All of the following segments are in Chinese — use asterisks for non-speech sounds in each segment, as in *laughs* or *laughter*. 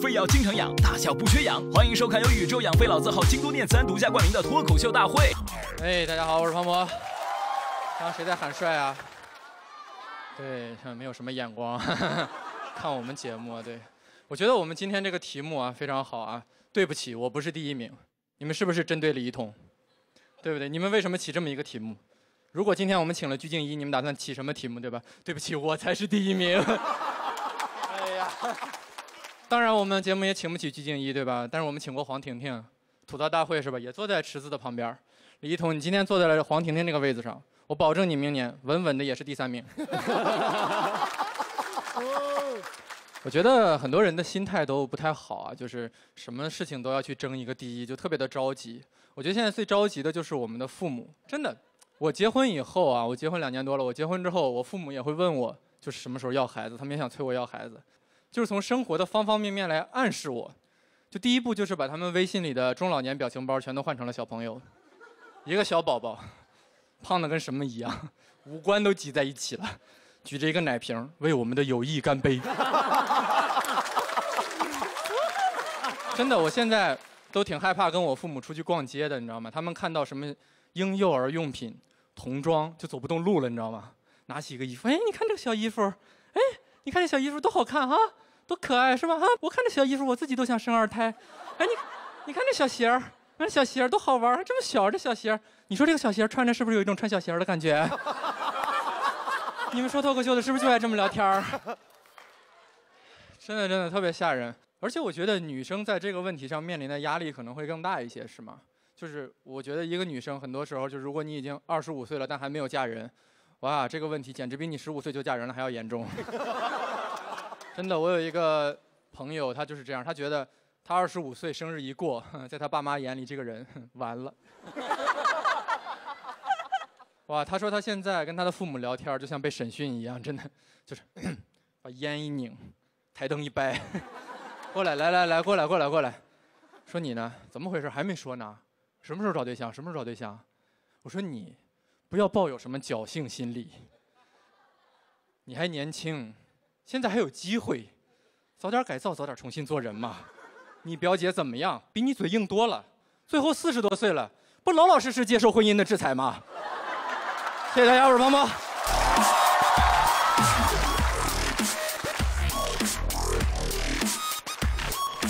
非要经常养，大小不缺氧。欢迎收看由宇宙养肺老字号京都念慈庵独家冠名的脱口秀大会。哎，大家好，我是庞博。刚刚谁在喊帅啊？对，没有什么眼光，*laughs* 看我们节目。对，我觉得我们今天这个题目啊非常好啊。对不起，我不是第一名。你们是不是针对李一桐？对不对？你们为什么起这么一个题目？如果今天我们请了鞠婧祎，你们打算起什么题目？对吧？对不起，我才是第一名。*laughs* 哎呀。当然，我们节目也请不起鞠婧祎，对吧？但是我们请过黄婷婷，《吐槽大会》是吧？也坐在池子的旁边。李一桐，你今天坐在了黄婷婷那个位子上，我保证你明年稳稳的也是第三名。我觉得很多人的心态都不太好啊，就是什么事情都要去争一个第一，就特别的着急。我觉得现在最着急的就是我们的父母。真的，我结婚以后啊，我结婚两年多了，我结婚之后，我父母也会问我，就是什么时候要孩子，他们也想催我要孩子。就是从生活的方方面面来暗示我，就第一步就是把他们微信里的中老年表情包全都换成了小朋友，一个小宝宝，胖的跟什么一样，五官都挤在一起了，举着一个奶瓶，为我们的友谊干杯。真的，我现在都挺害怕跟我父母出去逛街的，你知道吗？他们看到什么婴幼儿用品、童装就走不动路了，你知道吗？拿起一个衣服，哎，你看这个小衣服，哎，你看这小衣服多好看哈！多可爱是吧？啊，我看这小衣服，我自己都想生二胎。哎，你，你看这小鞋儿，这小鞋儿多好玩儿，这么小这小鞋儿。你说这个小鞋儿穿着是不是有一种穿小鞋儿的感觉？你们说脱口秀的是不是就爱这么聊天儿？真的真的特别吓人，而且我觉得女生在这个问题上面临的压力可能会更大一些，是吗？就是我觉得一个女生很多时候，就如果你已经二十五岁了，但还没有嫁人，哇，这个问题简直比你十五岁就嫁人了还要严重。真的，我有一个朋友，他就是这样。他觉得他二十五岁生日一过，*laughs* 在他爸妈眼里，这个人 *laughs* 完了。*laughs* 哇，他说他现在跟他的父母聊天，就像被审讯一样，真的就是 *coughs* 把烟一拧，台灯一掰，过来，来来来，过来，过来，过来，说你呢？怎么回事？还没说呢？什么时候找对象？什么时候找对象？我说你不要抱有什么侥幸心理，你还年轻。现在还有机会，早点改造，早点重新做人嘛。你表姐怎么样？比你嘴硬多了。最后四十多岁了，不老老实实接受婚姻的制裁吗？谢谢大家，我是庞博。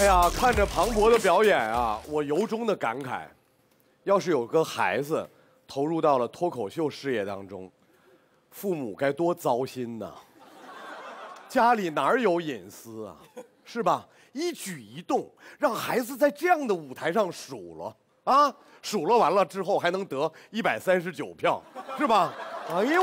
哎呀，看着庞博的表演啊，我由衷的感慨，要是有个孩子投入到了脱口秀事业当中，父母该多糟心呐！家里哪有隐私啊，*laughs* 是吧？一举一动，让孩子在这样的舞台上数落啊，数落完了之后还能得一百三十九票，是吧？哎呦。